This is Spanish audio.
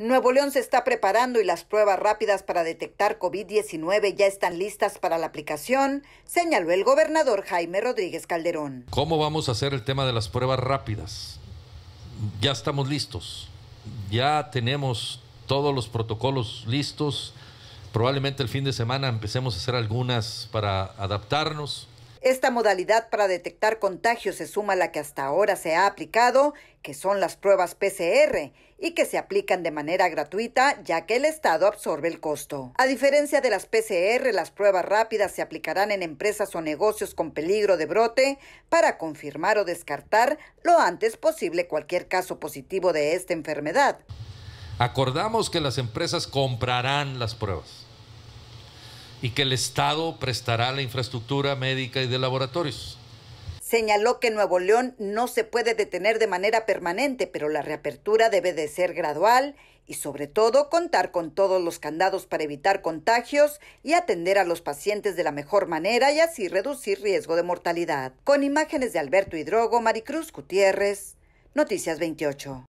Nuevo León se está preparando y las pruebas rápidas para detectar COVID-19 ya están listas para la aplicación, señaló el gobernador Jaime Rodríguez Calderón. ¿Cómo vamos a hacer el tema de las pruebas rápidas? Ya estamos listos, ya tenemos todos los protocolos listos, probablemente el fin de semana empecemos a hacer algunas para adaptarnos esta modalidad para detectar contagios se suma a la que hasta ahora se ha aplicado, que son las pruebas PCR, y que se aplican de manera gratuita ya que el Estado absorbe el costo. A diferencia de las PCR, las pruebas rápidas se aplicarán en empresas o negocios con peligro de brote para confirmar o descartar lo antes posible cualquier caso positivo de esta enfermedad. Acordamos que las empresas comprarán las pruebas y que el Estado prestará la infraestructura médica y de laboratorios. Señaló que Nuevo León no se puede detener de manera permanente, pero la reapertura debe de ser gradual y sobre todo contar con todos los candados para evitar contagios y atender a los pacientes de la mejor manera y así reducir riesgo de mortalidad. Con imágenes de Alberto Hidrogo, Maricruz Gutiérrez, Noticias 28.